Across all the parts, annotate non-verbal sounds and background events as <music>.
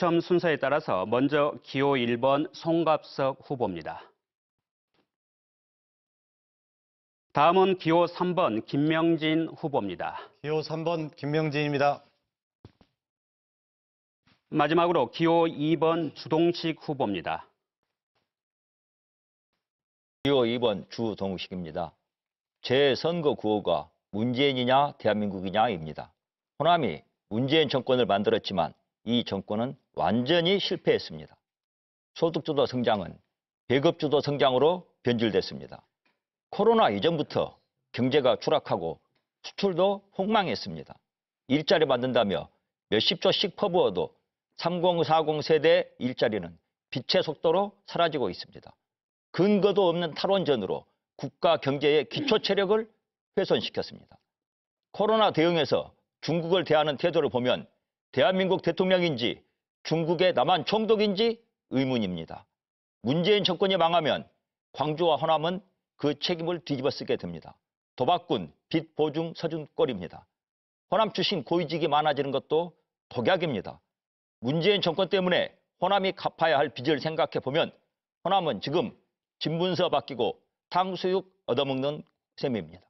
추첨 순서에 따라서 먼저 기호 1번 송갑석 후보입니다. 다음은 기호 3번 김명진 후보입니다. 기호 3번 김명진입니다. 마지막으로 기호 2번 주동식 후보입니다. 기호 2번 주동식입니다. 제 선거 구호가 문재인이냐 대한민국이냐입니다. 호남이 문재인 정권을 만들었지만 이 정권은 완전히 실패했습니다. 소득주도 성장은 배급주도 성장으로 변질됐습니다. 코로나 이전부터 경제가 추락하고 수출도 폭망했습니다. 일자리 만든다며 몇십 조씩 퍼부어도 3040 세대 일자리는 빛의 속도로 사라지고 있습니다. 근거도 없는 탈원전으로 국가 경제의 기초 체력을 훼손시켰습니다. 코로나 대응에서 중국을 대하는 태도를 보면 대한민국 대통령인지 중국의 남한 총독인지 의문입니다. 문재인 정권이 망하면 광주와 호남은 그 책임을 뒤집어 쓰게 됩니다. 도박꾼, 빚 보증 서준 꼴입니다. 호남 출신 고위직이 많아지는 것도 독약입니다. 문재인 정권 때문에 호남이 갚아야 할 빚을 생각해 보면 호남은 지금 진문서 바뀌고 탕수육 얻어먹는 셈입니다.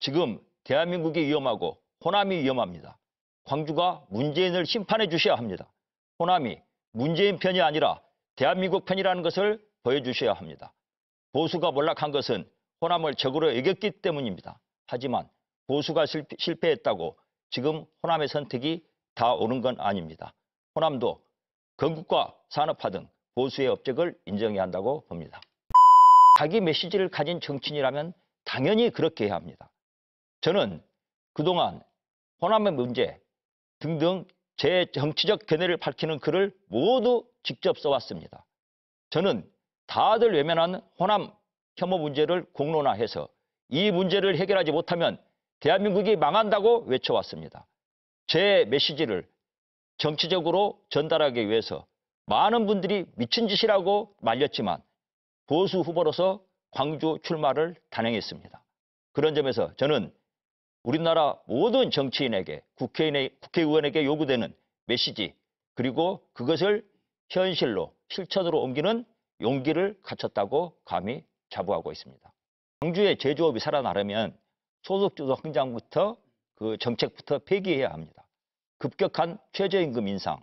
지금 대한민국이 위험하고 호남이 위험합니다. 광주가 문재인을 심판해 주셔야 합니다. 호남이 문재인 편이 아니라 대한민국 편이라는 것을 보여주셔야 합니다. 보수가 몰락한 것은 호남을 적으로 여겼기 때문입니다. 하지만 보수가 실패했다고 지금 호남의 선택이 다 옳은 건 아닙니다. 호남도 건국과 산업화 등 보수의 업적을 인정해야 한다고 봅니다. 자기 메시지를 가진 정치인이라면 당연히 그렇게 해야 합니다. 저는 그동안 호남의 문제 등등 제 정치적 견해를 밝히는 글을 모두 직접 써왔습니다. 저는 다들 외면한 호남 혐오 문제를 공론화해서 이 문제를 해결하지 못하면 대한민국이 망한다고 외쳐왔습니다. 제 메시지를 정치적으로 전달하기 위해서 많은 분들이 미친 짓이라고 말렸지만 보수 후보로서 광주 출마를 단행했습니다. 그런 점에서 저는 우리나라 모든 정치인에게 국회인의, 국회의원에게 요구되는 메시지 그리고 그것을 현실로 실천으로 옮기는 용기를 갖췄다고 감히 자부하고 있습니다. 광주의 제조업이 살아나려면 소득주도 성장부터 그 정책부터 폐기해야 합니다. 급격한 최저임금 인상,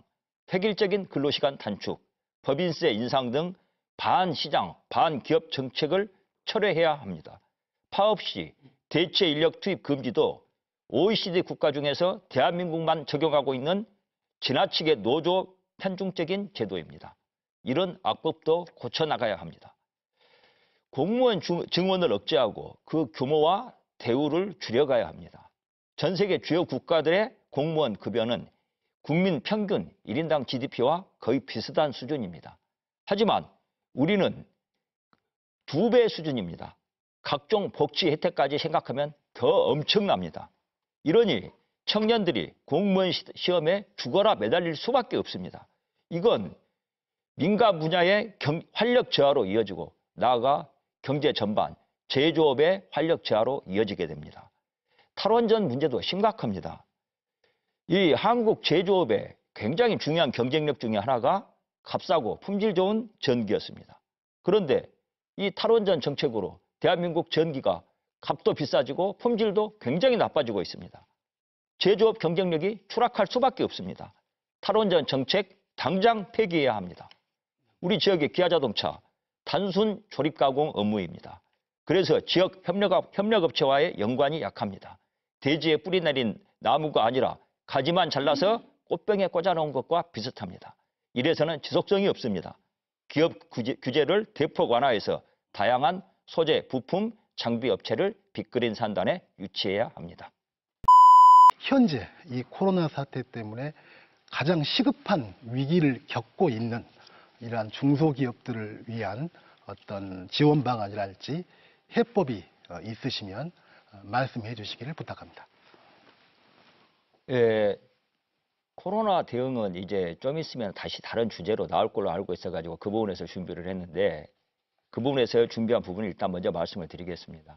획일적인 근로시간 단축, 법인세 인상 등 반시장, 반기업 정책을 철회해야 합니다. 파업 시 대체 인력 투입 금지도 OECD 국가 중에서 대한민국만 적용하고 있는 지나치게 노조 편중적인 제도입니다. 이런 악법도 고쳐나가야 합니다. 공무원 증원을 억제하고 그 규모와 대우를 줄여가야 합니다. 전 세계 주요 국가들의 공무원 급여는 국민 평균 1인당 GDP와 거의 비슷한 수준입니다. 하지만 우리는 두 배 수준입니다. 각종 복지 혜택까지 생각하면 더 엄청납니다. 이러니 청년들이 공무원 시험에 죽어라 매달릴 수밖에 없습니다. 이건 민간 분야의 경, 활력 저하로 이어지고 나아가 경제 전반, 제조업의 활력 저하로 이어지게 됩니다. 탈원전 문제도 심각합니다. 이 한국 제조업의 굉장히 중요한 경쟁력 중의 하나가 값싸고 품질 좋은 전기였습니다. 그런데 이 탈원전 정책으로 대한민국 전기가 값도 비싸지고 품질도 굉장히 나빠지고 있습니다. 제조업 경쟁력이 추락할 수밖에 없습니다. 탈원전 정책 당장 폐기해야 합니다. 우리 지역의 기아자동차 단순 조립가공 업무입니다. 그래서 지역 협력업, 협력업체와의 연관이 약합니다. 대지에 뿌리 내린 나무가 아니라 가지만 잘라서 꽃병에 꽂아놓은 것과 비슷합니다. 이래서는 지속성이 없습니다. 기업 규제를 대폭 완화해서 다양한 소재, 부품, 장비 업체를 빅그린 산단에 유치해야 합니다. 현재 이 코로나 사태 때문에 가장 시급한 위기를 겪고 있는 이러한 중소기업들을 위한 어떤 지원 방안이랄지 해법이 어, 있으시면 어, 말씀해 주시기를 부탁합니다. 예, 코로나 대응은 이제 좀 있으면 다시 다른 주제로 나올 걸로 알고 있어가지고 그 부분에서 준비를 했는데 그 부분에서 준비한 부분을 일단 먼저 말씀을 드리겠습니다.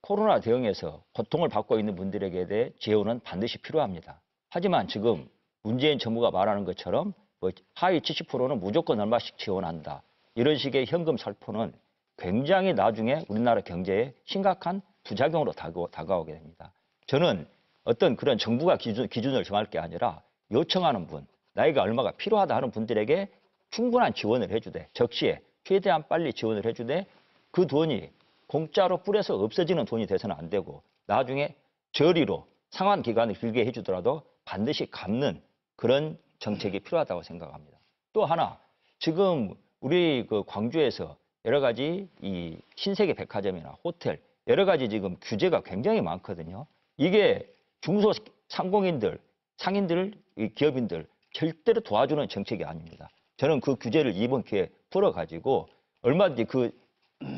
코로나 대응에서 고통을 받고 있는 분들에게 대해 재원은 반드시 필요합니다. 하지만 지금 문재인 정부가 말하는 것처럼 뭐 하위 70%는 무조건 얼마씩 지원한다. 이런 식의 현금 살포는 굉장히 나중에 우리나라 경제에 심각한 부작용으로 다가오게 됩니다. 저는 어떤 그런 정부가 기준, 기준을 정할 게 아니라 요청하는 분, 나이가 얼마가 필요하다 하는 분들에게 충분한 지원을 해주되 적시에 최대한 빨리 지원을 해주되 그 돈이 공짜로 뿌려서 없어지는 돈이 돼서는 안 되고 나중에 저리로 상환 기간을 길게 해주더라도 반드시 갚는 그런 정책이 필요하다고 생각합니다. 또 하나 지금 우리 그 광주에서 여러 가지 이 신세계 백화점이나 호텔 여러 가지 지금 규제가 굉장히 많거든요. 이게 중소 상공인들 상인들 기업인들 절대로 도와주는 정책이 아닙니다. 저는 그 규제를 이번 기회에 풀어가지고 얼마든지 그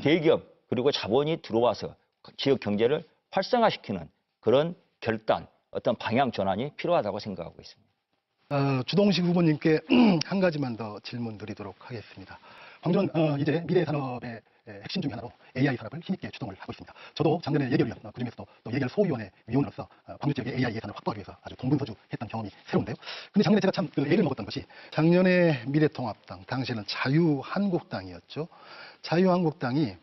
대기업 그리고 자본이 들어와서 지역 경제를 활성화시키는 그런 결단, 어떤 방향 전환이 필요하다고 생각하고 있습니다. 아, 주동식 후보님께 <clears throat> 한 가지만 더 질문 드리도록 하겠습니다. 방주는 어, 이제 미래 산업의 핵심 중 하나로 AI 산업을 힘있게 추동을 하고 있습니다. 저도 작년에 예결위원, 어, 그중에서도 또 예결 소위원회 위원으로서 어, 광주 지역의 AI 예산을 확보하기 위해서 아주 동분서주했던 경험이 새로운데요. 근데 작년에 제가 참그 애를 먹었던 것이 작년에 미래통합당, 당시에는 자유한국당이었죠. 자유한국당이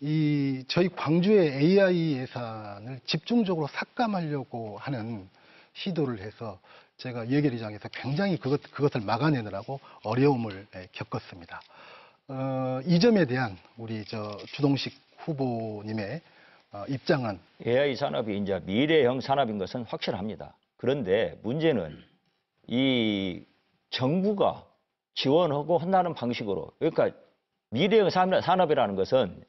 이 저희 광주의 AI 예산을 집중적으로 삭감하려고 하는 시도를 해서 제가 예결위장에서 굉장히 그것, 그것을 막아내느라고 어려움을 겪었습니다. 어, 이 점에 대한 우리 저 주동식 후보님의 어, 입장은 AI 산업이 이제 미래형 산업인 것은 확실합니다. 그런데 문제는 이 정부가 지원하고 한다는 방식으로 그러니까 미래형 산업이라는 것은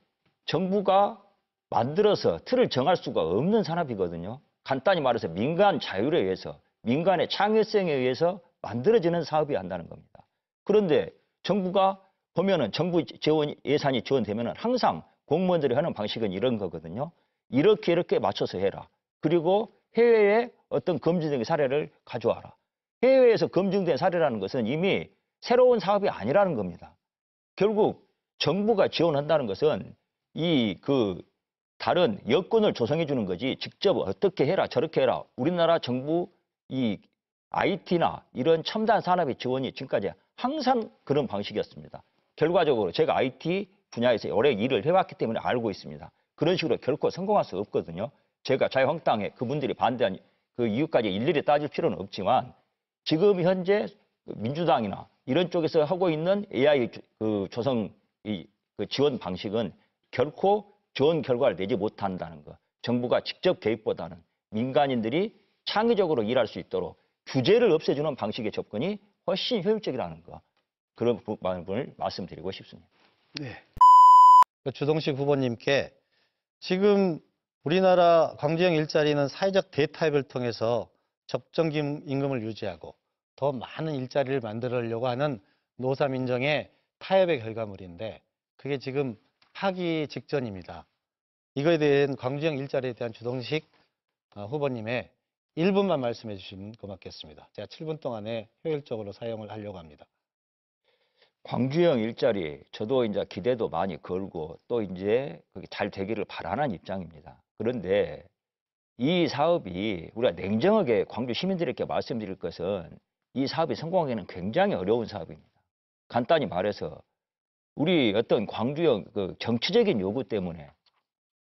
정부가 만들어서 틀을 정할 수가 없는 산업이거든요. 간단히 말해서 민간 자율에 의해서 민간의 창의성에 의해서 만들어지는 사업이 한다는 겁니다. 그런데 정부가 보면은 정부 재원 예산이 지원되면은 항상 공무원들이 하는 방식은 이런 거거든요. 이렇게 이렇게 맞춰서 해라. 그리고 해외에 어떤 검증된 사례를 가져와라. 해외에서 검증된 사례라는 것은 이미 새로운 사업이 아니라는 겁니다. 결국 정부가 지원한다는 것은 이 그 다른 여건을 조성해 주는 거지 직접 어떻게 해라 저렇게 해라 우리나라 정부 이 IT나 이런 첨단 산업의 지원이 지금까지 항상 그런 방식이었습니다. 결과적으로 제가 IT 분야에서 여러 일을 해왔기 때문에 알고 있습니다. 그런 식으로 결코 성공할 수 없거든요. 제가 자유한국당에 그분들이 반대한 그 이유까지 일일이 따질 필요는 없지만 지금 현재 민주당이나 이런 쪽에서 하고 있는 AI 그 조성 이그 지원 방식은 결코 좋은 결과를 내지 못한다는 것. 정부가 직접 개입보다는 민간인들이 창의적으로 일할 수 있도록 규제를 없애주는 방식의 접근이 훨씬 효율적이라는 것. 그런 부분을 말씀드리고 싶습니다. 네. 그 주동식 후보님께 지금 우리나라 광주형 일자리는 사회적 대타협을 통해서 적정 임금을 유지하고 더 많은 일자리를 만들려고 하는 노사민정의 타협의 결과물인데 그게 지금 파기 직전입니다. 이거에 대한 광주형 일자리에 대한 주동식 어, 후보님의 1분만 말씀해 주시면 고맙겠습니다. 제가 7분 동안에 효율적으로 사용을 하려고 합니다. 광주형 일자리 저도 이제 기대도 많이 걸고 또 이제 그게 잘 되기를 바라는 입장입니다. 그런데 이 사업이 우리가 냉정하게 광주 시민들에게 말씀드릴 것은 이 사업이 성공하기는 굉장히 어려운 사업입니다. 간단히 말해서 우리 어떤 광주형 그 정치적인 요구 때문에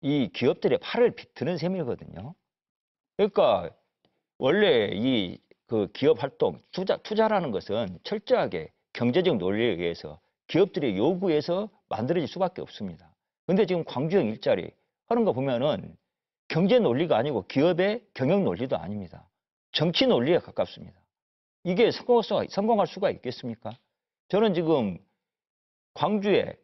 이 기업들의 팔을 비트는 셈이거든요. 그러니까 원래 이 그 기업 활동 투자 투자라는 것은 철저하게 경제적 논리에 의해서 기업들의 요구에서 만들어질 수밖에 없습니다. 그런데 지금 광주형 일자리 하는 거 보면은 경제 논리가 아니고 기업의 경영 논리도 아닙니다. 정치 논리에 가깝습니다. 이게 성공할 수가 있겠습니까? 저는 지금 광주에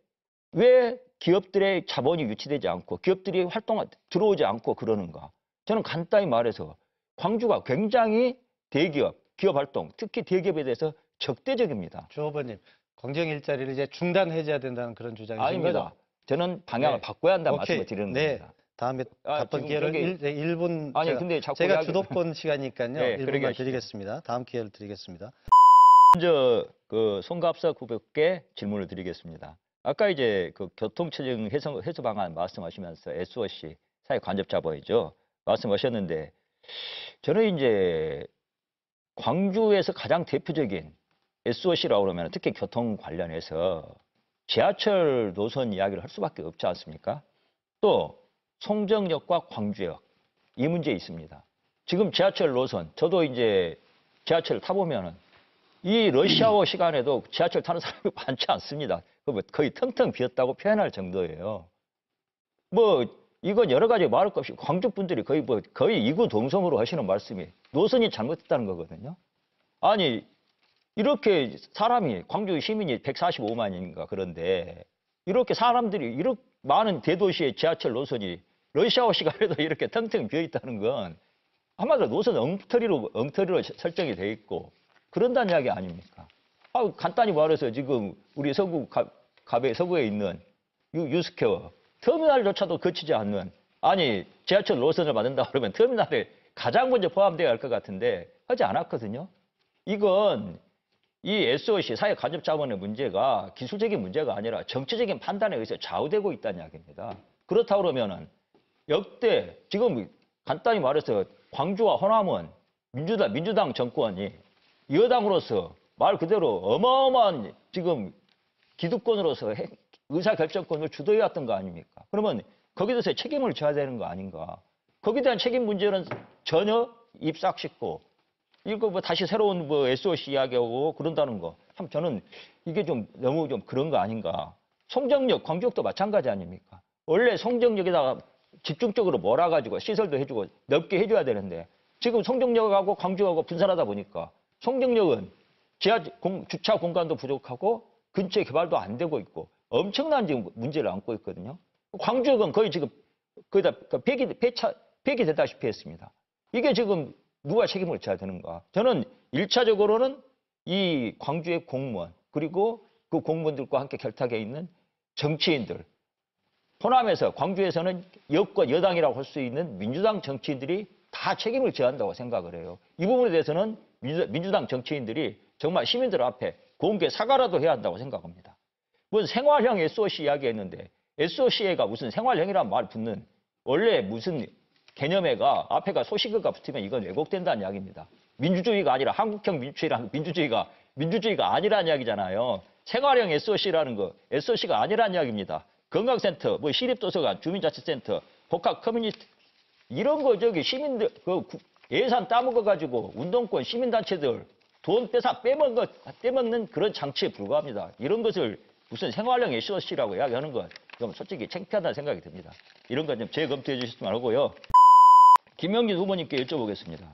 왜 기업들의 자본이 유치되지 않고 기업들이 활동 들어오지 않고 그러는가? 저는 간단히 말해서 광주가 굉장히 대기업, 기업 활동, 특히 대기업에 대해서 적대적입니다. 주호버님, 공정 일자리를 이제 중단 해줘야 된다는 그런 주장이 아닙니다. 거죠? 저는 방향을 네. 바꿔야 한다 오 말씀을 드리는 네. 겁니다. 다음에 아, 답변 기회를 그게... 1, 분 아니, 제가, 근데 자꾸 제가 이야기... 주도권 <laughs> 시간이니까요. 네, 1분만 드리겠습니다. 다음 기회를 드리겠습니다. 먼저 그 송갑사 후보께 질문을 드리겠습니다. 아까 이제 그 교통체증 해소, 해소 방안 말씀하시면서 SOC 사회 간접자본이죠. 말씀하셨는데 저는 이제 광주에서 가장 대표적인 SOC라고 그러면 특히 교통 관련해서 지하철 노선 이야기를 할 수밖에 없지 않습니까? 또 송정역과 광주역 이 문제 있습니다. 지금 지하철 노선 저도 이제 지하철 타보면은 이 러시아워 시간에도 지하철 타는 사람이 <laughs> 많지 않습니다. 그 뭐 거의 텅텅 비었다고 표현할 정도예요. 뭐 이건 여러 가지 말할 것 없이 광주 분들이 거의 뭐 거의 이구 동성으로 하시는 말씀이 노선이 잘못됐다는 거거든요. 아니 이렇게 사람이 광주 시민이 145만인가 그런데 이렇게 사람들이 이렇게 많은 대도시의 지하철 노선이 러시아어 시간에도 <laughs> 이렇게 텅텅 비어 있다는 건 아마도 노선 엉터리로 엉터리로 설정이 돼 있고 그런다는 이야기 아닙니까? 아, 간단히 말해서 지금 우리 서구 갑에 서구에 있는 유, 스케어 터미널조차도 거치지 않는 아니 지하철 노선을 만든다 그러면 터미널에 가장 먼저 포함되어야할 것 같은데 하지 않았거든요. 이건 이 SOC 사회 간접 자본의 문제가 기술적인 문제가 아니라 정치적인 판단에 의해서 좌우되고 있다는 이야기입니다. 그렇다 그러면은 역대 지금 간단히 말해서 광주와 호남은 민주당 민주당 정권이 여당으로서 말 그대로 어마어마한 지금 기득권으로서 의사 결정권을 주도해왔던 거 아닙니까? 그러면 거기에 서 책임을 져야 되는 거 아닌가? 거기에 대한 책임 문제는 전혀 입 싹 씻고 이거 뭐 다시 새로운 뭐 SOC 이야기하고 그런다는 거. 참 저는 이게 좀 너무 좀 그런 거 아닌가. 송정역, 광주역도 마찬가지 아닙니까? 원래 송정역에다가 집중적으로 몰아가지고 시설도 해주고 넓게 해줘야 되는데 지금 송정역하고 광주하고 분산하다 보니까 송정역은 지하 공, 주차 공간도 부족하고 근처 에 개발도 안 되고 있고 엄청난 지금 문제를 안고 있거든요. 광주역은 거의 지금 거의 다 그 폐기, 폐차, 폐기되다시피 했습니다. 이게 지금 누가 책임을 져야 되는가? 저는 1차적으로는 이 광주의 공무원 그리고 그 공무원들과 함께 결탁해 있는 정치인들 호남에서 광주에서는 여권 여당이라고 할 수 있는 민주당 정치인들이 다 책임을 져야 한다고 생각을 해요. 이 부분에 대해서는 민주당 정치인들이 정말 시민들 앞에 공개 사과라도 해야 한다고 생각합니다. 무슨 생활형 SOC 이야기했는데 SOC가 무슨 생활형이란 말 붙는 원래 무슨 개념에가 앞에가 소식어가 붙으면 이건 왜곡된다는 이야기입니다. 민주주의가 아니라 한국형 민주주의라 민주주의가 민주주의가 아니라는 이야기잖아요. 생활형 SOC라는 거 SOC가 아니라는 이야기입니다. 건강센터, 뭐 시립도서관, 주민자치센터, 복합 커뮤니티 이런 거 저기 시민들 그 예산 따먹어 가지고 운동권 시민단체들 돈 뺏어 빼먹는, 빼먹는 그런 장치에 불과합니다. 이런 것을 무슨 생활형 SOC라고 이야기하는 건그 솔직히 창피하다는 생각이 듭니다. 이런 건 좀 재검토해 주시으면 하고요. 김영진 후보님께 여쭤보겠습니다.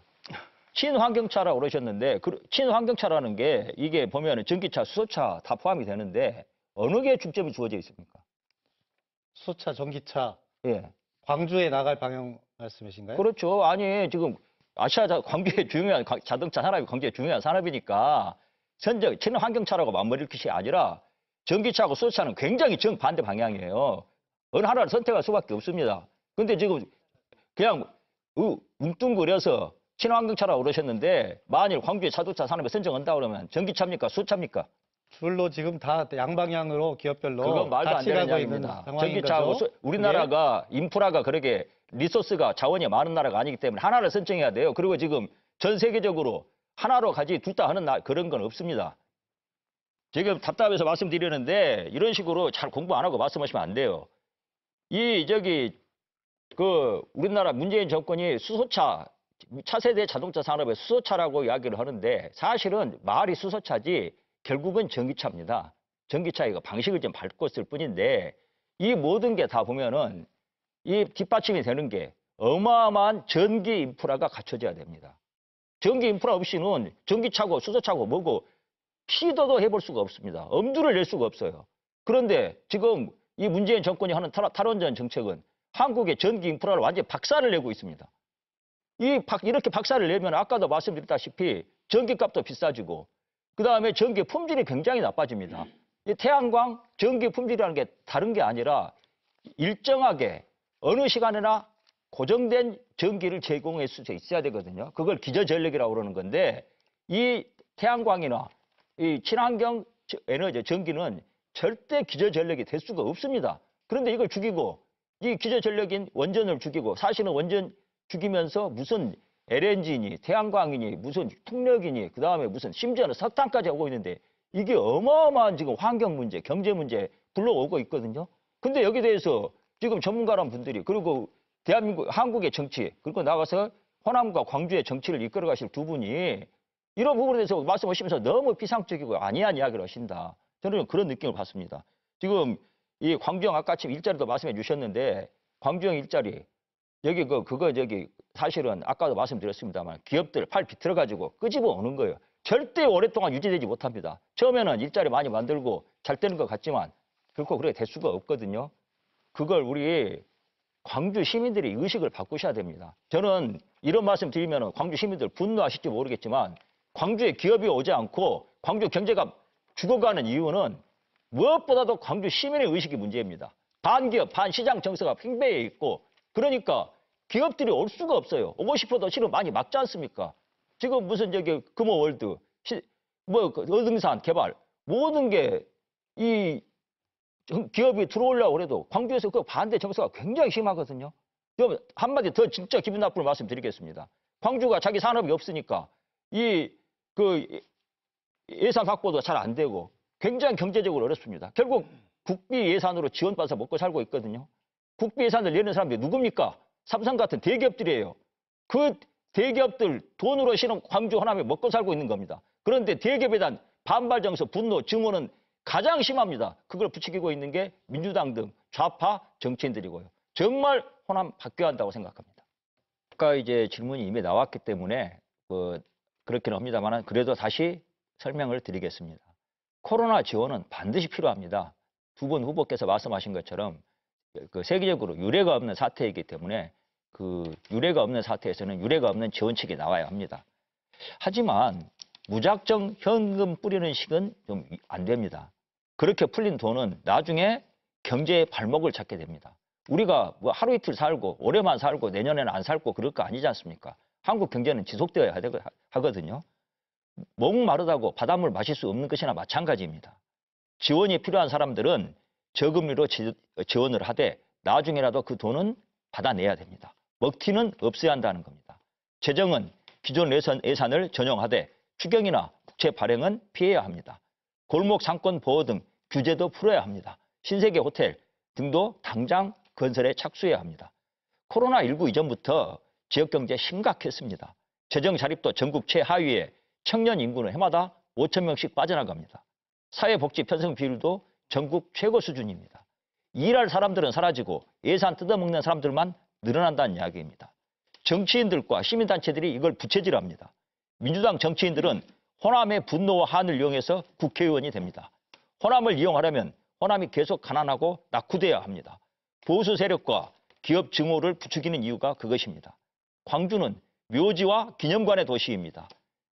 친환경차라 고 그러셨는데 그 친환경차라는 게 이게 보면 전기차, 수소차 다 포함이 되는데 어느 게 중점이 주어져 있습니까? 수소차, 전기차. 예. 광주에 나갈 방향 말씀이신가요? 그렇죠. 아니 지금 아시아 광주의 중요한 자동차 산업이 광주의 중요한 산업이니까 선적 친환경차라고 맞물릴 것이 아니라 전기차하고 수소차는 굉장히 정반대 방향이에요. 어느 하나를 선택할 수밖에 없습니다. 근데 지금 그냥 울 웅뚱거려서 친환경차라고 그러셨는데 만일 광주에 자동차 산업에 선정한다 그러면 전기차입니까 수차입니까? 줄로 지금 다 양방향으로 기업별로 그건 말도 안 되는 이야기입니다. 전기차하고 우리나라가 예. 인프라가 그렇게 리소스가 자원이 많은 나라가 아니기 때문에 하나를 선정해야 돼요. 그리고 지금 전 세계적으로 하나로 가지 둘다 하는 나, 그런 건 없습니다. 지금 답답해서 말씀드리는데 이런 식으로 잘 공부 안 하고 말씀하시면 안 돼요. 이 저기 그 우리나라 문재인 정권이 수소차 차세대 자동차 산업의 수소차라고 이야기를 하는데 사실은 말이 수소차지 결국은 전기차입니다. 전기차 이거 방식을 좀 바꿨을 뿐인데 이 모든 게 다 보면은 이 뒷받침이 되는 게 어마어마한 전기 인프라가 갖춰져야 됩니다. 전기 인프라 없이는 전기차고 수소차고 뭐고 시도도 해볼 수가 없습니다. 엄두를 낼 수가 없어요. 그런데 지금 이 문재인 정권이 하는 탈원전 정책은 한국의 전기 인프라를 완전히 박살을 내고 있습니다. 이 박, 이렇게 박살을 내면 아까도 말씀드렸다시피 전기값도 비싸지고 그 다음에 전기 품질이 굉장히 나빠집니다. 이 태양광 전기 품질이라는 게 다른 게 아니라 일정하게 어느 시간에나 고정된 전기를 제공할 수 있어야 되거든요. 그걸 기저전력이라고 그러는 건데 이 태양광이나 이 친환경 에너지 전기는 절대 기저전력이 될 수가 없습니다. 그런데 이걸 죽이고 이 기저 전력인 원전을 죽이고 사실은 원전 죽이면서 무슨 LNG니 태양광이니 무슨 풍력이니 그 다음에 무슨 심지어는 석탄까지 오고 있는데 이게 어마어마한 지금 환경 문제, 경제 문제 불러오고 있거든요. 근데 여기 대해서 지금 전문가란 분들이 그리고 대한민국 한국의 정치 그리고 나가서 호남과 광주의 정치를 이끌어 가실 두 분이 이런 부분에 대해서 말씀하시면서 너무 피상적이고 아니한 이야기를 하신다. 저는 그런 느낌을 받습니다. 지금 이 광주형 아까 지금 일자리도 말씀해 주셨는데 광주형 일자리 여기 그 그거 저기 사실은 아까도 말씀드렸습니다만 기업들 팔 비틀어 가지고 끄집어 오는 거예요. 절대 오랫동안 유지되지 못합니다. 처음에는 일자리 많이 만들고 잘 되는 것 같지만 결코 그렇게 될 수가 없거든요. 그걸 우리 광주 시민들의 의식을 바꾸셔야 됩니다. 저는 이런 말씀 드리면 광주 시민들 분노하실지 모르겠지만 광주에 기업이 오지 않고 광주 경제가 죽어가는 이유는 무엇보다도 광주 시민의 의식이 문제입니다. 반기업, 반시장 정서가 팽배해 있고 그러니까 기업들이 올 수가 없어요. 오고 싶어도 실은 많이 막지 않습니까? 지금 무슨 저기 금호월드, 시, 뭐 그 어등산 개발 모든 게 이 기업이 들어오려고 해도 광주에서 그 반대 정서가 굉장히 심하거든요. 한마디 더 진짜 기분 나쁜 말씀드리겠습니다. 광주가 자기 산업이 없으니까 이그 예산 확보도 잘 안 되고 굉장히 경제적으로 어렵습니다. 결국 국비 예산으로 지원받아서 먹고 살고 있거든요. 국비 예산을 내는 사람들이 누굽니까? 삼성 같은 대기업들이에요. 그 대기업들 돈으로 실은 광주 호남에 먹고 살고 있는 겁니다. 그런데 대기업에 대한 반발 정서, 분노, 증오는 가장 심합니다. 그걸 부추기고 있는 게 민주당 등 좌파 정치인들이고요. 정말 호남 바뀌어야 한다고 생각합니다. 아까 이제 질문이 이미 나왔기 때문에 뭐 그렇긴 합니다만 그래도 다시 설명을 드리겠습니다. 코로나 지원은 반드시 필요합니다. 두 분 후보께서 말씀하신 것처럼 그 세계적으로 유례가 없는 사태이기 때문에 그 유례가 없는 사태에서는 유례가 없는 지원책이 나와야 합니다. 하지만 무작정 현금 뿌리는 식은 좀 안 됩니다. 그렇게 풀린 돈은 나중에 경제의 발목을 찾게 됩니다. 우리가 뭐 하루 이틀 살고 올해만 살고 내년에는 안 살고 그럴 거 아니지 않습니까? 한국 경제는 지속되어야 하거든요. 목마르다고 바닷물 마실 수 없는 것이나 마찬가지입니다. 지원이 필요한 사람들은 저금리로 지, 원을 하되 나중에라도 그 돈은 받아내야 됩니다. 먹튀는 없어야 한다는 겁니다. 재정은 기존 예산, 예산을 전용하되 추경이나 국채 발행은 피해야 합니다. 골목 상권 보호 등 규제도 풀어야 합니다. 신세계 호텔 등도 당장 건설에 착수해야 합니다. 코로나19 이전부터 지역경제 심각했습니다. 재정 자립도 전국 최하위에 청년 인구는 해마다 5천 명씩 빠져나갑니다. 사회복지 편성 비율도 전국 최고 수준입니다. 일할 사람들은 사라지고 예산 뜯어먹는 사람들만 늘어난다는 이야기입니다. 정치인들과 시민단체들이 이걸 부채질합니다. 민주당 정치인들은 호남의 분노와 한을 이용해서 국회의원이 됩니다. 호남을 이용하려면 호남이 계속 가난하고 낙후돼야 합니다. 보수 세력과 기업 증오를 부추기는 이유가 그것입니다. 광주는 묘지와 기념관의 도시입니다.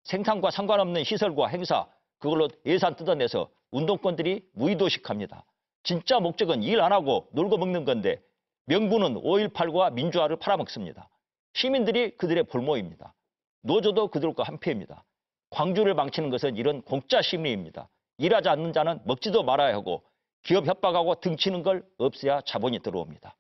생산과 상관없는 시설과 행사 그걸로 예산 뜯어내서 운동권들이 무의도식합니다. 진짜 목적은 일 안 하고 놀고 먹는 건데 명분은 5.18과 민주화를 팔아먹습니다. 시민들이 그들의 볼모입니다. 노조도 그들과 한패입니다. 광주를 망치는 것은 이런 공짜 심리입니다. 일하지 않는 자는 먹지도 말아야 하고 기업 협박하고 등치는 걸 없애야 자본이 들어옵니다.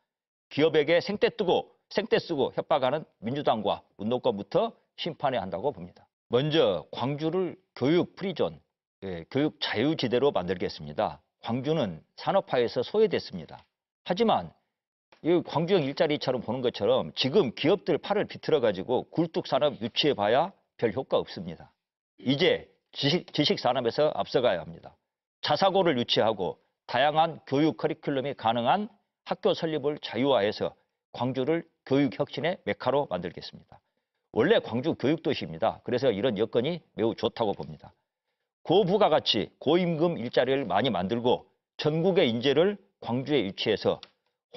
기업에게 생떼 뜨고 생떼 쓰고 협박하는 민주당과 운동권부터 심판해야 한다고 봅니다. 먼저 광주를 교육 프리존, 예, 교육 자유지대로 만들겠습니다. 광주는 산업화에서 소외됐습니다. 하지만 광주형 일자리처럼 보는 것처럼 지금 기업들 팔을 비틀어 가지고 굴뚝 산업 유치해 봐야 별 효과 없습니다. 이제 지식, 지식 산업에서 앞서가야 합니다. 자사고를 유치하고 다양한 교육 커리큘럼이 가능한 학교 설립을 자유화해서 광주를 교육 혁신의 메카로 만들겠습니다. 원래 광주 교육도시입니다. 그래서 이런 여건이 매우 좋다고 봅니다. 고부가 가치, 고임금 일자리를 많이 만들고 전국의 인재를 광주에 유치해서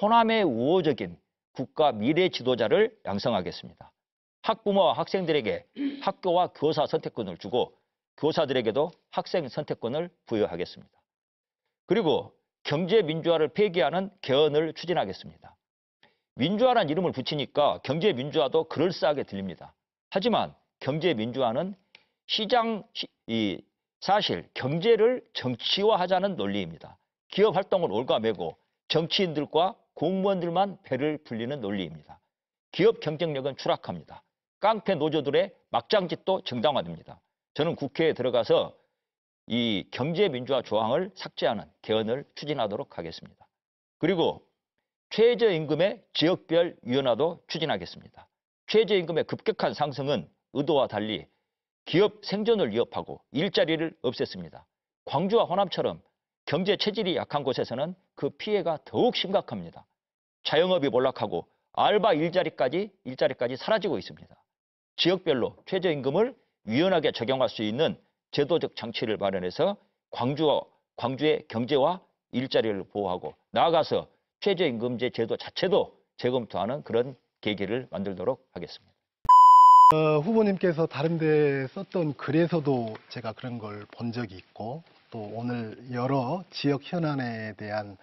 호남의 우호적인 국가 미래 지도자를 양성하겠습니다. 학부모와 학생들에게 학교와 교사 선택권을 주고 교사들에게도 학생 선택권을 부여하겠습니다. 그리고 경제 민주화를 폐기하는 개헌을 추진하겠습니다. 민주화란 이름을 붙이니까 경제 민주화도 그럴싸하게 들립니다. 하지만 경제 민주화는 시장 이 사실 경제를 정치화하자는 논리입니다. 기업 활동을 올가매고 정치인들과 공무원들만 배를 불리는 논리입니다. 기업 경쟁력은 추락합니다. 깡패 노조들의 막장짓도 정당화됩니다. 저는 국회에 들어가서 이 경제민주화 조항을 삭제하는 개헌을 추진하도록 하겠습니다. 그리고 최저임금의 지역별 유연화도 추진하겠습니다. 최저임금의 급격한 상승은 의도와 달리 기업 생존을 위협하고 일자리를 없앴습니다. 광주와 호남처럼 경제 체질이 약한 곳에서는 그 피해가 더욱 심각합니다. 자영업이 몰락하고 알바 일자리까지 일자리까지 사라지고 있습니다. 지역별로 최저임금을 유연하게 적용할 수 있는 제도적 장치를 마련해서 광주 와 광주의 경제와 일자리를 보호하고 나아가서 최저임금제 제도 자체도 재검토하는 그런 계기를 만들도록 하겠습니다. 어, 후보님께서 다른 데 썼던 글에서도 제가 그런 걸 본 적이 있고 또 오늘 여러 지역 현안에 대한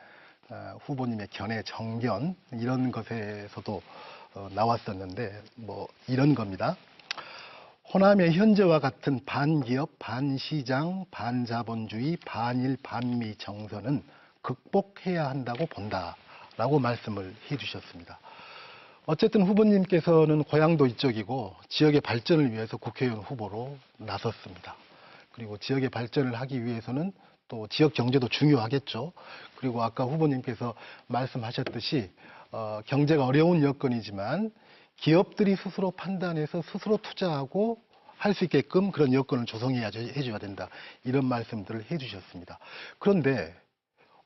어, 후보님의 견해, 정견 이런 것에서도 어, 나왔었는데 뭐 이런 겁니다. 호남의 현재와 같은 반기업, 반시장, 반자본주의, 반일, 반미 정서는 극복해야 한다고 본다. 라고 말씀을 해 주셨습니다. 어쨌든 후보님께서는 고향도 이쪽이고 지역의 발전을 위해서 국회의원 후보로 나섰습니다. 그리고 지역의 발전을 하기 위해서는 또 지역 경제도 중요하겠죠. 그리고 아까 후보님께서 말씀하셨듯이 어, 경제가 어려운 여건이지만 기업들이 스스로 판단해서 스스로 투자하고 할 수 있게끔 그런 여건을 조성해야 해줘야 된다. 이런 말씀들을 해주셨습니다. 그런데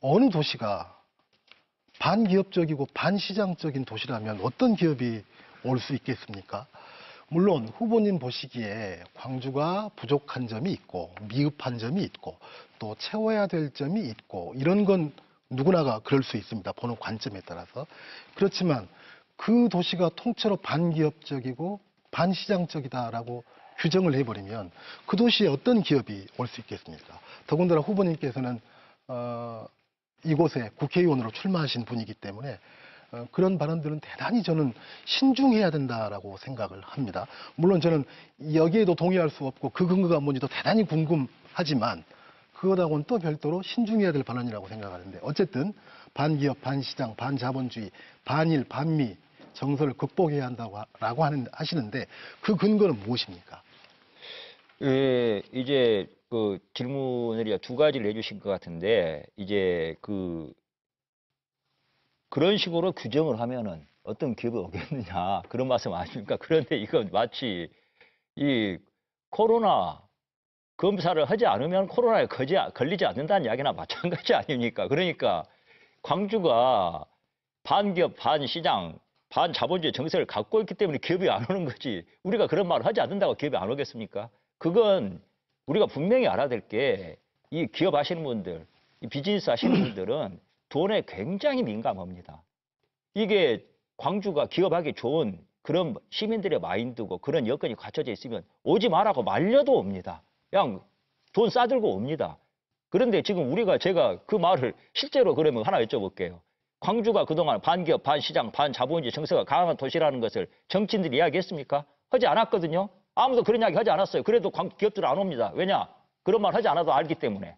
어느 도시가 반기업적이고 반시장적인 도시라면 어떤 기업이 올 수 있겠습니까? 물론 후보님 보시기에 광주가 부족한 점이 있고 미흡한 점이 있고 또 채워야 될 점이 있고 이런 건 누구나가 그럴 수 있습니다. 보는 관점에 따라서. 그렇지만 그 도시가 통째로 반기업적이고 반시장적이다라고 규정을 해버리면 그 도시에 어떤 기업이 올 수 있겠습니까? 더군다나 후보님께서는 어, 이곳에 국회의원으로 출마하신 분이기 때문에 어, 그런 발언들은 대단히 저는 신중해야 된다라고 생각을 합니다. 물론 저는 여기에도 동의할 수 없고 그 근거가 뭔지도 대단히 궁금하지만 그거하고는 또 별도로 신중해야 될 발언이라고 생각하는데 어쨌든 반기업, 반시장, 반자본주의, 반일, 반미 정서를 극복해야 한다고 하는, 하시는데 그 근거는 무엇입니까? 예, 이제 그 질문을 두 가지를 해주신 것 같은데 이제 그 그런 식으로 규정을 하면은 어떤 기업이 오겠느냐 그런 말씀 아닙니까? <laughs> 그런데 이건 마치 이 코로나 검사를 하지 않으면 코로나에 걸리지 않는다는 이야기나 마찬가지 아닙니까? 그러니까 광주가 반기업, 반시장, 반자본주의 정세를 갖고 있기 때문에 기업이 안 오는 거지 우리가 그런 말을 하지 않는다고 기업이 안 오겠습니까? 그건 우리가 분명히 알아야 될 게 이 기업 하시는 분들, 이 비즈니스 하시는 분들은 돈에 굉장히 민감합니다. 이게 광주가 기업하기 좋은 그런 시민들의 마인드고 그런 여건이 갖춰져 있으면 오지 말라고 말려도 옵니다. 그냥 돈 싸들고 옵니다. 그런데 지금 우리가 제가 그 말을 실제로 그러면 하나 여쭤볼게요. 광주가 그동안 반기업, 반시장, 반자본주의 정서가 강한 도시라는 것을 정치인들이 이야기했습니까? 하지 않았거든요. 아무도 그런 이야기 하지 않았어요. 그래도 기업들 안 옵니다. 왜냐? 그런 말 하지 않아도 알기 때문에.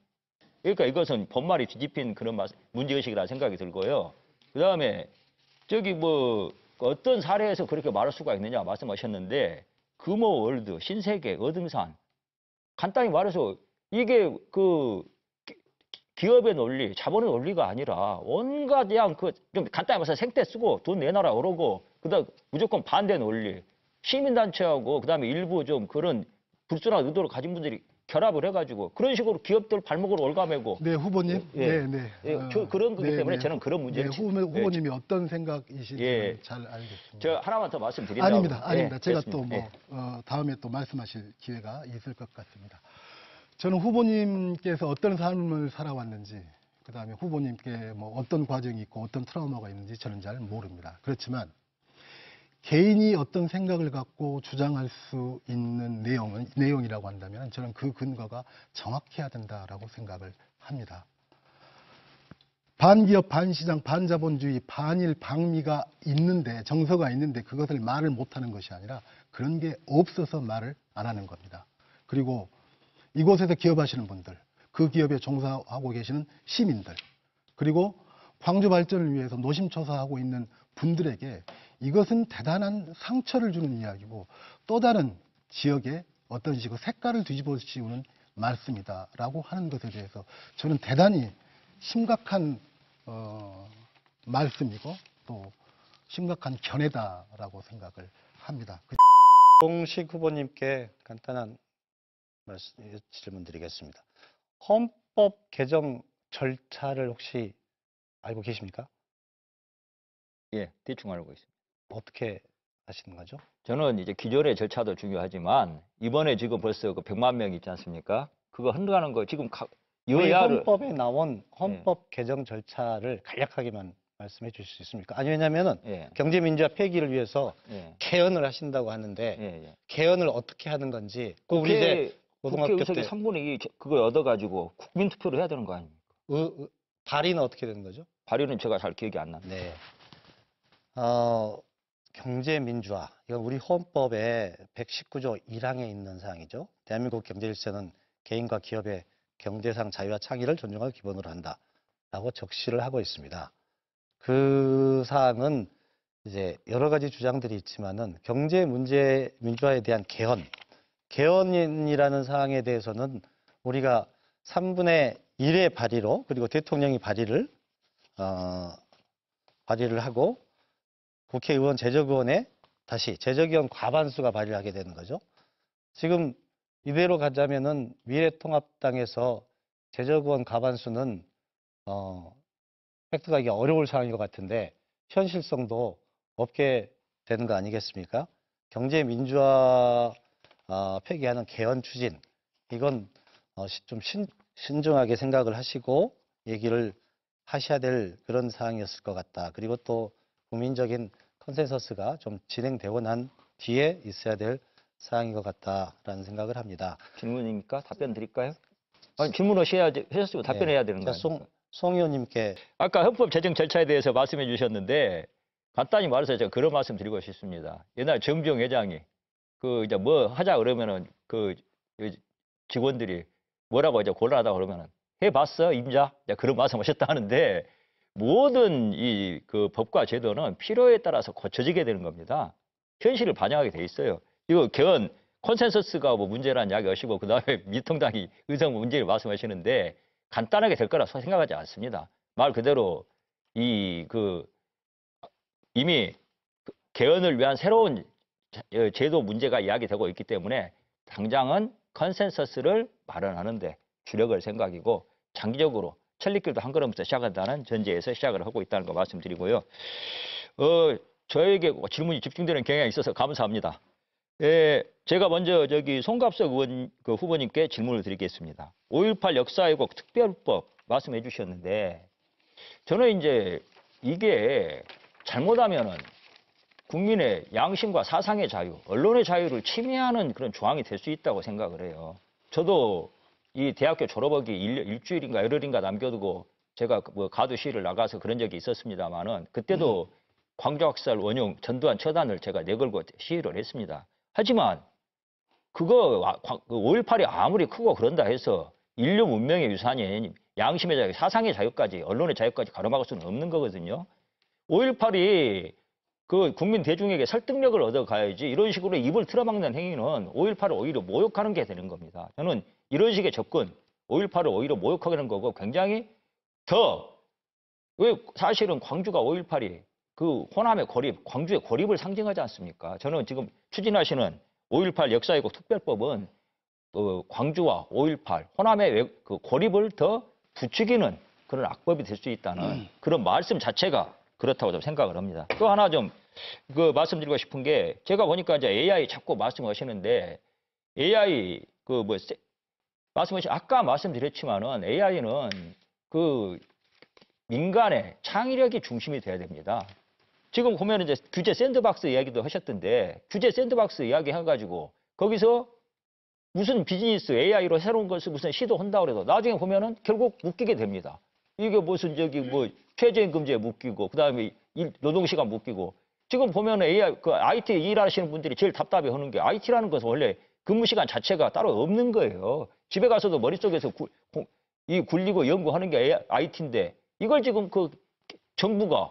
그러니까 이것은 본말이 뒤집힌 그런 문제의식이라 생각이 들고요. 그 다음에 저기 뭐 어떤 사례에서 그렇게 말할 수가 있느냐 말씀하셨는데 금호월드, 신세계, 어등산 간단히 말해서 이게 그 기업의 논리, 자본의 논리가 아니라 온갖 양그좀 그, 간단히 말해서 생태 쓰고 돈 내놔라 그러고 그다음 무조건 반대 논리 시민단체하고 그다음에 일부 좀 그런 불순한 의도를 가진 분들이 결합을 해가지고 그런 식으로 기업들 발목을 올가매고 네 후보님 예, 네, 예, 네. 예, 그, 저, 아, 그런 거기 네, 때문에 네. 저는 그런 문제를 네, 후, 예. 후보님이 예, 어떤 생각이신지 예. 잘 알겠습니다. 저 하나만 더 말씀드리면 아닙니다, 예, 아닙니다. 뭐, 예, 제가 또뭐 어, 다음에 또 말씀하실 기회가 있을 것 같습니다. 저는 후보님께서 어떤 삶을 살아왔는지 그 다음에 후보님께 뭐 어떤 과정이 있고 어떤 트라우마가 있는지 저는 잘 모릅니다. 그렇지만 개인이 어떤 생각을 갖고 주장할 수 있는 내용은, 내용이라고 한다면 저는 그 근거가 정확해야 된다라고 생각을 합니다. 반기업, 반시장, 반자본주의, 반일, 방미가 있는데 정서가 있는데 그것을 말을 못하는 것이 아니라 그런 게 없어서 말을 안 하는 겁니다. 그리고 이곳에서 기업하시는 분들, 그 기업에 종사하고 계시는 시민들, 그리고 광주 발전을 위해서 노심초사하고 있는 분들에게 이것은 대단한 상처를 주는 이야기고 또 다른 지역에 어떤 식으로 색깔을 뒤집어 씌우는 말씀이다라고 하는 것에 대해서 저는 대단히 심각한 어, 말씀이고 또 심각한 견해다라고 생각을 합니다. 공식 그 후보님께 간단한 말씀, 질문 드리겠습니다. 헌법 개정 절차를 혹시 알고 계십니까? 예, 대충 알고 있습니다. 어떻게 하시는 거죠? 저는 이제 기존의 절차도 중요하지만 이번에 지금 벌써 그 100만 명 있지 않습니까? 그거 헌정하는 거 지금 여야를 헌법에 나온 예. 헌법 개정 절차를 간략하게만 말씀해 주실 수 있습니까? 아니 왜냐면은 예. 경제민주화 폐기를 위해서 예. 개헌을 하신다고 하는데 예, 예. 개헌을 어떻게 하는 건지 그 우리 이제 고등학교 국회 때 3분의 2 그걸 얻어가지고 국민 투표를 해야 되는 거 아닙니까? 의- 의- 발의는 어떻게 되는 거죠? 발의는 제가 잘 기억이 안 납니다. 네. 어, 경제민주화, 이건 우리 헌법의 119조 1항에 있는 사항이죠. 대한민국 경제일서는 개인과 기업의 경제상 자유와 창의를 존중하고 기본으로 한다. 라고 적시를 하고 있습니다. 그 사항은 이제 여러 가지 주장들이 있지만은 경제 문제 민주화에 대한 개헌, 개헌이라는 사항에 대해서는 우리가 3분의 1의 발의로 그리고 대통령이 발의를 어, 발의를 하고 국회의원 제적의원에 다시 제적의원 과반수가 발의하게 되는 거죠. 지금 이대로 가자면은 미래통합당에서 제적의원 과반수는 어, 획득하기 어려울 상황인 것 같은데 현실성도 없게 되는 거 아니겠습니까? 경제 민주화 어, 폐기하는 개헌 추진 이건 어, 좀 신, 신중하게 생각을 하시고 얘기를 하셔야 될 그런 사항이었을 것 같다. 그리고 또 국민적인 컨센서스가 좀 진행되고 난 뒤에 있어야 될 사항인 것 같다라는 생각을 합니다. 질문입니까? 답변 드릴까요? 아니, 질문을 하셔야지, 하셨으면 네. 답변해야 되는 거예요. 송, 송 의원님께 아까 헌법 제정 절차에 대해서 말씀해 주셨는데 간단히 말해서 제가 그런 말씀 드리고 싶습니다. 옛날 정병 회장이 그 이제 뭐 하자 그러면은 그 직원들이 뭐라고 이제 곤란하다 그러면은 해봤어 임자 그런 말씀 하셨다 하는데 모든 이 그 법과 제도는 필요에 따라서 고쳐지게 되는 겁니다. 현실을 반영하게 돼 있어요. 이거 개헌 콘센서스가뭐 문제라는 이야기 하시고 그다음에 미통당이 <laughs> 의성 문제를 말씀하시는데 간단하게 될 거라 생각하지 않습니다. 말 그대로 이 그 이미 그 개헌을 위한 새로운 어, 제도 문제가 이야기되고 있기 때문에 당장은 컨센서스를 마련하는데 주력을 생각이고 장기적으로 천리길도 한 걸음부터 시작한다는 전제에서 시작을 하고 있다는 거 말씀드리고요. 어, 저에게 질문이 집중되는 경향이 있어서 감사합니다. 예, 제가 먼저 저기 송갑석 의원 그 후보님께 질문을 드리겠습니다. 5.18 역사왜곡 특별법 말씀해 주셨는데 저는 이제 이게 잘못하면은 국민의 양심과 사상의 자유, 언론의 자유를 침해하는 그런 조항이 될 수 있다고 생각을 해요. 저도 이 대학교 졸업하기 일, 주일인가 열흘인가 남겨두고 제가 그 뭐 가두 시를 나가서 그런 적이 있었습니다만은 그때도 음. 광주학살 원흉 전두환 처단을 제가 내걸고 시위를 했습니다. 하지만 그거 5.18이 그 아무리 크고 그런다 해서 인류 문명의 유산이 양심의 자유, 사상의 자유까지 언론의 자유까지 가로막을 수는 없는 거거든요. 5.18이 그 국민 대중에게 설득력을 얻어 가야지 이런 식으로 입을 틀어막는 행위는 5.18을 오히려 모욕하는 게 되는 겁니다. 저는 이런 식의 접근 5.18을 오히려 모욕하게 하는 거고 굉장히 더 왜 사실은 광주가 5.18이 그 호남의 고립, 광주의 고립을 상징하지 않습니까? 저는 지금 추진하시는 5.18 역사이고 특별법은 그 광주와 5.18 호남의 그 고립을 더 부추기는 그런 악법이 될 수 있다는 음. 그런 말씀 자체가 그렇다고 좀 생각을 합니다. 또 하나 좀 그 말씀드리고 싶은 게 제가 보니까 이제 AI 자꾸 말씀하시는데 AI 그뭐 말씀하신 아까 말씀드렸지만은 AI는 그 민간의 창의력이 중심이 돼야 됩니다. 지금 보면 이제 규제 샌드박스 이야기도 하셨던데 규제 샌드박스 이야기 해가지고 거기서 무슨 비즈니스 AI로 새로운 것을 무슨 시도한다 그래도 나중에 보면은 결국 묶이게 됩니다. 이게 무슨 저기 뭐 최저임금제에 묶이고 그다음에 노동시간 묶이고 지금 보면 AI 그 IT 일하시는 분들이 제일 답답해 하는 게 IT라는 것은 원래 근무 시간 자체가 따로 없는 거예요. 집에 가서도 머릿속에서 구, 이 굴리고 연구하는 게 IT인데 이걸 지금 그 정부가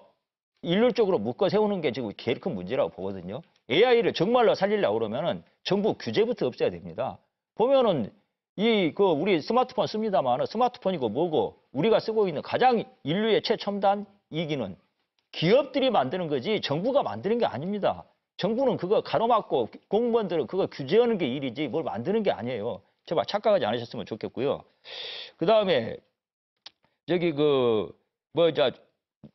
일률적으로 묶어 세우는 게 지금 제일 큰 문제라고 보거든요. AI를 정말로 살리려고 그러면은 정부 규제부터 없애야 됩니다. 보면은 이 그 우리 스마트폰 씁니다만 스마트폰이고 뭐고 우리가 쓰고 있는 가장 인류의 최첨단 이기는 기업들이 만드는 거지 정부가 만드는 게 아닙니다. 정부는 그거 가로막고 공무원들은 그거 규제하는 게 일이지 뭘 만드는 게 아니에요. 제발 착각하지 않으셨으면 좋겠고요. 그 다음에 저기 그 뭐자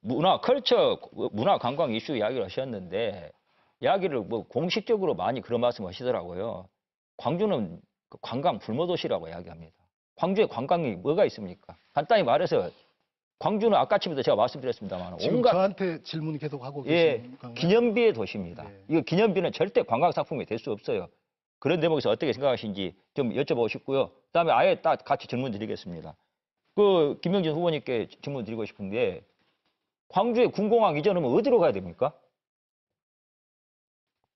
문화 컬처 문화 관광 이슈 이야기를 하셨는데 이야기를 뭐 공식적으로 많이 그런 말씀 하시더라고요. 광주는 그 관광 불모도시라고 이야기합니다. 광주에 관광이 뭐가 있습니까? 간단히 말해서 광주는 아까치에도 제가 말씀드렸습니다만 지금 온갖 저한테 질문 계속 하고 예, 계신 건 기념비의 도시입니다. 예. 이거 기념비는 절대 관광 상품이 될 수 없어요. 그런 대목에서 어떻게 생각하신지좀 여쭤보고 싶고요. 그다음에 아예 딱 같이 질문 드리겠습니다. 그 김영진 후보님께 질문 드리고 싶은 게 광주의 군공항 이전은 뭐 어디로 가야 됩니까?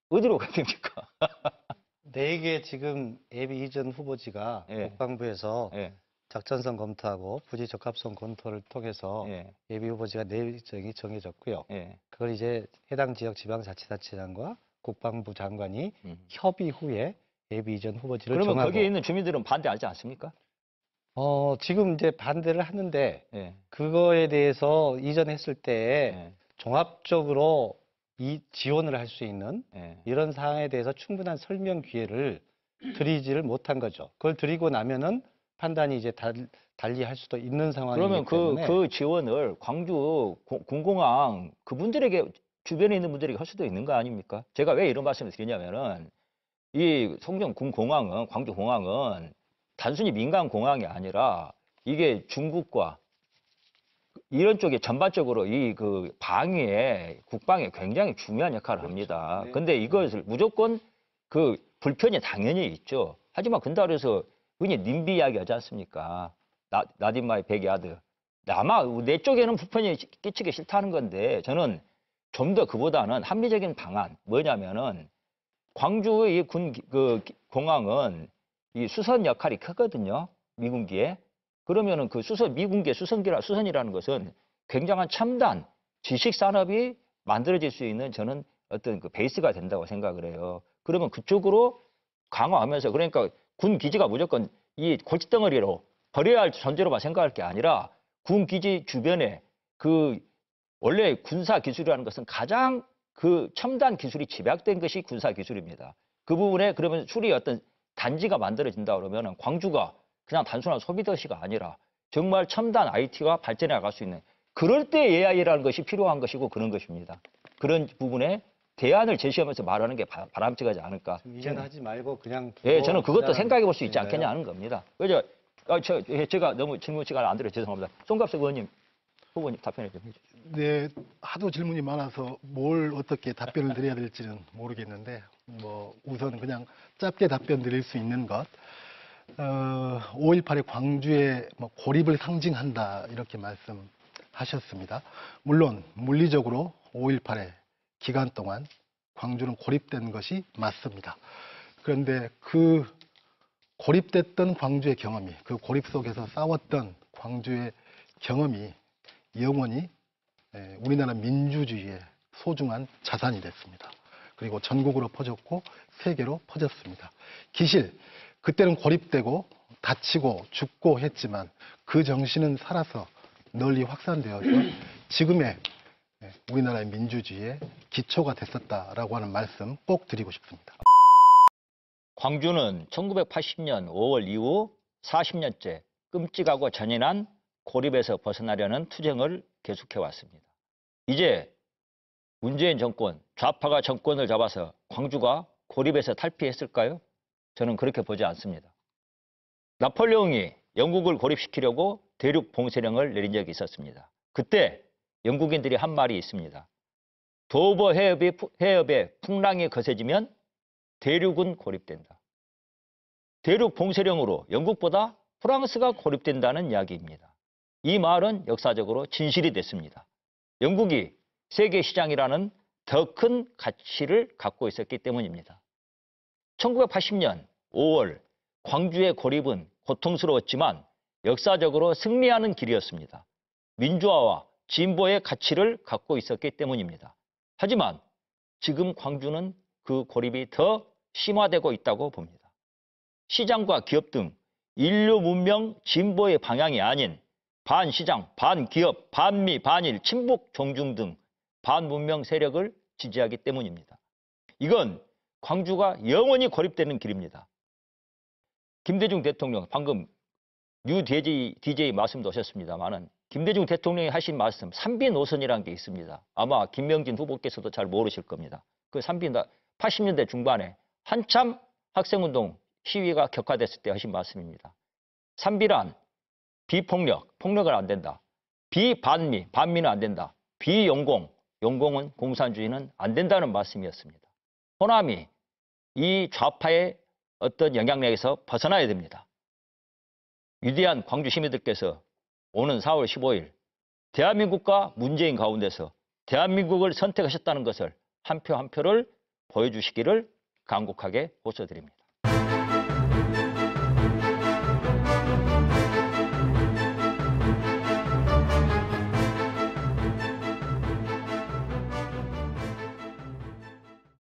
어디로 가야 됩니까? 네 이게 지금 예비 이전 후보지가 예. 국방부에서 예. 작전성 검토하고 부지 적합성 검토를 통해서 예. 비 후보지가 내정이 일 정해졌고요. 예. 그걸 이제 해당 지역 지방자치단체장과 국방부 장관이 음. 협의 후에 예비 이전 후보지를 그러면 정하고. 거기에 있는 주민들은 반대하지 않습니까? 어 지금 이제 반대를 하는데 예. 그거에 대해서 이전했을 때 예. 종합적으로 이 지원을 할 수 있는 예. 이런 사항에 대해서 충분한 설명 기회를 드리지를 못한 거죠. 그걸 드리고 나면은 판단이 이제 달, 달리할 수도 있는 상황이기 그러면 그, 때문에 그 지원을 광주 공공항 그분들에게 주변에 있는 분들에게 할 수도 있는 거 아닙니까? 제가 왜 이런 말씀을 드리냐면은 이 송정 군 공항은 광주 공항은 단순히 민간 공항이 아니라 이게 중국과 이런 쪽에 전반적으로 이 그 방위에 국방에 굉장히 중요한 역할을 그렇죠. 합니다. 네. 근데 이것을 무조건 그 불편이 당연히 있죠. 하지만 근데 그래서 그게 님비 이야기 하지 않습니까? 나, 나딘마의 백의 아들. 아마 내 쪽에는 불편이 끼치기 싫다는 건데 저는 좀 더 그보다는 합리적인 방안 뭐냐면은 광주의 군그 공항은 이 수선 역할이 크거든요 미군기에 그러면은 그 수선 미군기의 수선기라 수선이라는 것은 굉장한 첨단 지식 산업이 만들어질 수 있는 저는 어떤 그 베이스가 된다고 생각을 해요. 그러면 그쪽으로 강화하면서 그러니까 군 기지가 무조건 이 골칫덩어리로 버려야 할 존재로만 생각할 게 아니라 군 기지 주변에 그 원래 군사 기술이라는 것은 가장 그 첨단 기술이 집약된 것이 군사 기술입니다. 그 부분에 그러면 수리 어떤 단지가 만들어진다 그러면 광주가 그냥 단순한 소비 도시가 아니라 정말 첨단 IT가 발전해 나갈 수 있는 그럴 때 AI라는 것이 필요한 것이고 그런 것입니다. 그런 부분에 대안을 제시하면서 말하는 게 바, 람직하지 않을까. 이견 하지 말고 그냥. 예, 저는 그것도 생각해 볼 수 있지 않겠냐 하는 겁니다. 그죠? 아, 저, 예, 제가 너무 질문 시간을 안 드려 죄송합니다. 송갑석 의원님, 후보님 답변해 주세요. 네, 하도 질문이 많아서 뭘 어떻게 답변을 드려야 될지는 모르겠는데, 뭐 우선 그냥 짧게 답변 드릴 수 있는 것. 어, 5.18의 광주에뭐 고립을 상징한다 이렇게 말씀하셨습니다. 물론 물리적으로 5 1 8에 기간 동안 광주는 고립된 것이 맞습니다. 그런데 그 고립됐던 광주의 경험이 그 고립 속에서 싸웠던 광주의 경험이 영원히 우리나라 민주주의의 소중한 자산이 됐습니다. 그리고 전국으로 퍼졌고 세계로 퍼졌습니다. 기실 그때는 고립되고 다치고 죽고 했지만 그 정신은 살아서 널리 확산되어서 지금의 네, 우리나라의 민주주의의 기초가 됐었다라고 하는 말씀 꼭 드리고 싶습니다. 광주는 1980년 5월 이후 40년째 끔찍하고 잔인한 고립에서 벗어나려는 투쟁을 계속해 왔습니다. 이제 문재인 정권, 좌파가 정권을 잡아서 광주가 고립에서 탈피했을까요? 저는 그렇게 보지 않습니다. 나폴레옹이 영국을 고립시키려고 대륙 봉쇄령을 내린 적이 있었습니다. 그때 영국인들이 한 말이 있습니다. 도버 해협의 해협에 풍랑이 거세지면 대륙은 고립된다. 대륙 봉쇄령으로 영국보다 프랑스가 고립된다는 이야기입니다. 이 말은 역사적으로 진실이 됐습니다. 영국이 세계 시장이라는 더 큰 가치를 갖고 있었기 때문입니다. 1980년 5월 광주의 고립은 고통스러웠지만 역사적으로 승리하는 길이었습니다. 민주화와 진보의 가치를 갖고 있었기 때문입니다. 하지만 지금 광주는 그 고립이 더 심화되고 있다고 봅니다. 시장과 기업 등 인류 문명 진보의 방향이 아닌 반시장, 반기업, 반미, 반일, 친북, 종중 등 반문명 세력을 지지하기 때문입니다. 이건 광주가 영원히 고립되는 길입니다. 김대중 대통령 방금 뉴 DJ, DJ 말씀도 하셨습니다만은 김대중 대통령이 하신 말씀 삼비 노선이라는 게 있습니다. 아마 김명진 후보께서도 잘 모르실 겁니다. 그 삼비 80년대 중반에 한참 학생운동 시위가 격화됐을 때 하신 말씀입니다. 삼비란 비폭력, 폭력은 안 된다. 비반미, 반미는 안 된다. 비용공, 용공은 공산주의는 안 된다는 말씀이었습니다. 호남이 이 좌파의 어떤 영향력에서 벗어나야 됩니다. 위대한 광주 시민들께서 오는 4월 15일 대한민국과 문재인 가운데서 대한민국을 선택하셨다는 것을 한 표한 한 표를 보여주시기를 간곡하게 호소드립니다.